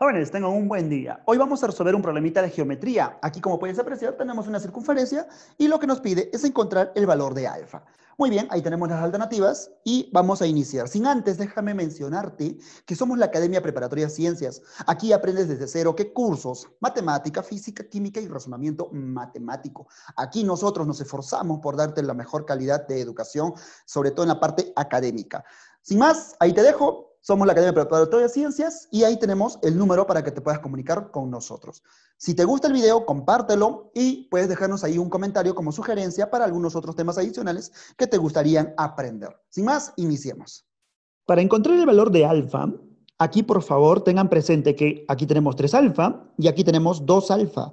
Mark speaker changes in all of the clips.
Speaker 1: Jóvenes, tengan un buen día. Hoy vamos a resolver un problemita de geometría. Aquí, como puedes apreciar, tenemos una circunferencia y lo que nos pide es encontrar el valor de alfa. Muy bien, ahí tenemos las alternativas y vamos a iniciar. Sin antes, déjame mencionarte que somos la Academia Preparatoria de Ciencias. Aquí aprendes desde cero qué cursos, matemática, física, química y razonamiento matemático. Aquí nosotros nos esforzamos por darte la mejor calidad de educación, sobre todo en la parte académica. Sin más, ahí te dejo somos la Academia Preparatoria de Ciencias y ahí tenemos el número para que te puedas comunicar con nosotros. Si te gusta el video, compártelo y puedes dejarnos ahí un comentario como sugerencia para algunos otros temas adicionales que te gustarían aprender. Sin más, iniciemos. Para encontrar el valor de alfa, Aquí, por favor, tengan presente que aquí tenemos 3 alfa y aquí tenemos 2 alfa.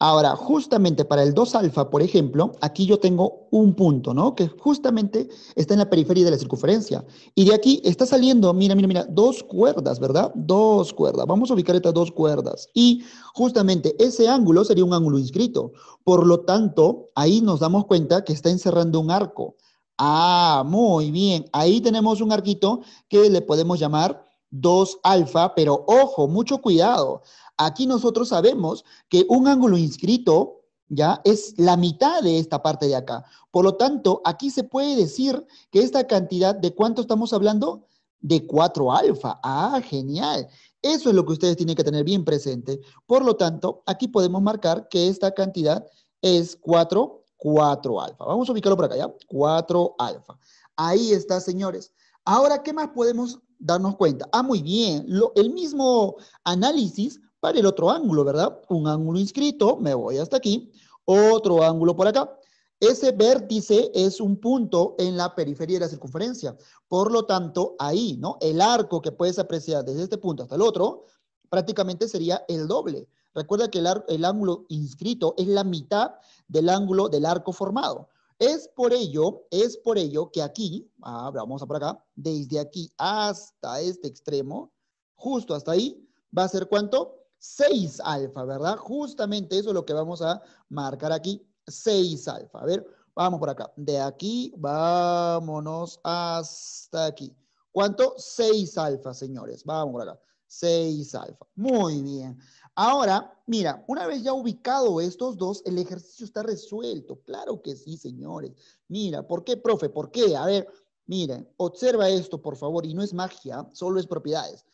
Speaker 1: Ahora, justamente para el 2 alfa, por ejemplo, aquí yo tengo un punto, ¿no? Que justamente está en la periferia de la circunferencia. Y de aquí está saliendo, mira, mira, mira, dos cuerdas, ¿verdad? Dos cuerdas. Vamos a ubicar estas dos cuerdas. Y justamente ese ángulo sería un ángulo inscrito. Por lo tanto, ahí nos damos cuenta que está encerrando un arco. Ah, muy bien. Ahí tenemos un arquito que le podemos llamar 2 alfa, pero ojo, mucho cuidado. Aquí nosotros sabemos que un ángulo inscrito ya es la mitad de esta parte de acá. Por lo tanto, aquí se puede decir que esta cantidad, ¿de cuánto estamos hablando? De 4 alfa. Ah, genial. Eso es lo que ustedes tienen que tener bien presente. Por lo tanto, aquí podemos marcar que esta cantidad es 4, 4 alfa. Vamos a ubicarlo por acá, ¿ya? 4 alfa. Ahí está, señores. Ahora, ¿qué más podemos darnos cuenta. Ah, muy bien, el mismo análisis para el otro ángulo, ¿verdad? Un ángulo inscrito, me voy hasta aquí, otro ángulo por acá. Ese vértice es un punto en la periferia de la circunferencia. Por lo tanto, ahí, ¿no? El arco que puedes apreciar desde este punto hasta el otro, prácticamente sería el doble. Recuerda que el ángulo inscrito es la mitad del ángulo del arco formado. Es por ello, es por ello que aquí, ah, vamos a por acá, desde aquí hasta este extremo, justo hasta ahí, va a ser cuánto? 6 alfa, ¿verdad? Justamente eso es lo que vamos a marcar aquí, 6 alfa. A ver, vamos por acá. De aquí, vámonos hasta aquí. ¿Cuánto? 6 alfa, señores. Vamos por acá. 6 alfa. Muy bien. Ahora, mira, una vez ya ubicado estos dos, el ejercicio está resuelto. Claro que sí, señores. Mira, ¿por qué, profe? ¿Por qué? A ver, miren, observa esto, por favor, y no es magia, solo es propiedades.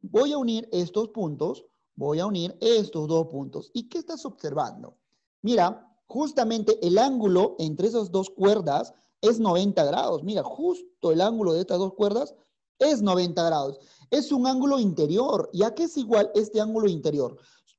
Speaker 1: Voy a unir estos puntos, voy a unir estos dos puntos. ¿Y qué estás observando? Mira, justamente el ángulo entre esas dos cuerdas es 90 grados. Mira, justo el ángulo de estas dos cuerdas es 90 grados es un ángulo interior. ¿Y a qué es igual este ángulo interior?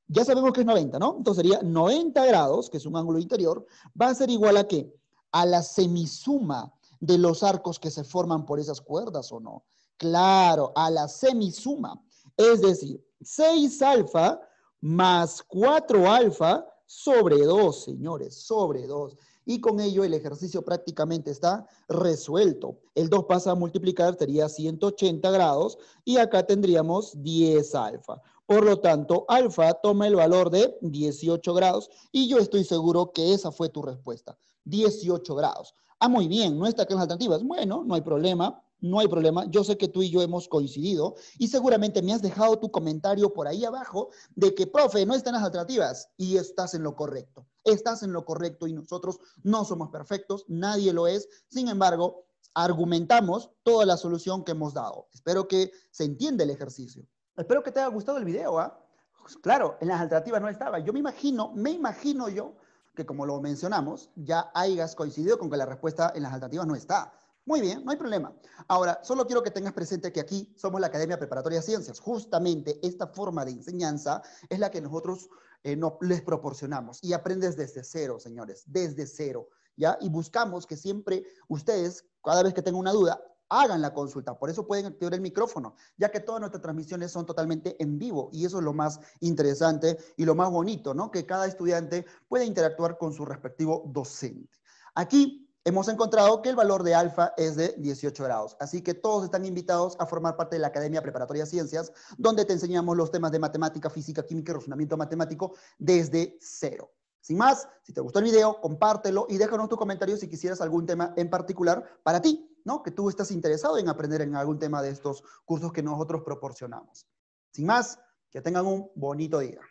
Speaker 1: Ya sabemos que es 90, ¿no? Entonces sería 90 grados, que es un ángulo interior, va a ser igual a qué? A la semisuma de los arcos que se forman por esas cuerdas o no. Claro, a la semisuma. Es decir, 6 alfa más 4 alfa sobre 2, señores, sobre 2 y con ello el ejercicio prácticamente está resuelto. El 2 pasa a multiplicar, sería 180 grados y acá tendríamos 10 alfa. Por lo tanto, alfa toma el valor de 18 grados y yo estoy seguro que esa fue tu respuesta, 18 grados. Ah, muy bien, no está en las alternativas. Bueno, no hay problema, no hay problema. Yo sé que tú y yo hemos coincidido y seguramente me has dejado tu comentario por ahí abajo de que, profe, no están las alternativas y estás en lo correcto estás en lo correcto y nosotros no somos perfectos, nadie lo es. Sin embargo, argumentamos toda la solución que hemos dado. Espero que se entienda el ejercicio. Espero que te haya gustado el video, ¿ah? pues claro, en las alternativas no estaba. Yo me imagino, me imagino yo que como lo mencionamos, ya hayas coincidido con que la respuesta en las alternativas no está. Muy bien, no hay problema. Ahora, solo quiero que tengas presente que aquí somos la Academia Preparatoria de Ciencias. Justamente esta forma de enseñanza es la que nosotros eh, no les proporcionamos. Y aprendes desde cero, señores, desde cero. ¿Ya? Y buscamos que siempre ustedes, cada vez que tengan una duda, hagan la consulta. Por eso pueden activar el micrófono, ya que todas nuestras transmisiones son totalmente en vivo y eso es lo más interesante y lo más bonito, ¿no? Que cada estudiante pueda interactuar con su respectivo docente. Aquí Hemos encontrado que el valor de alfa es de 18 grados, así que todos están invitados a formar parte de la Academia Preparatoria de Ciencias, donde te enseñamos los temas de matemática, física, química y razonamiento matemático desde cero. Sin más, si te gustó el video, compártelo y déjanos tu comentario si quisieras algún tema en particular para ti, ¿no? Que tú estás interesado en aprender en algún tema de estos cursos que nosotros proporcionamos. Sin más, que tengan un bonito día.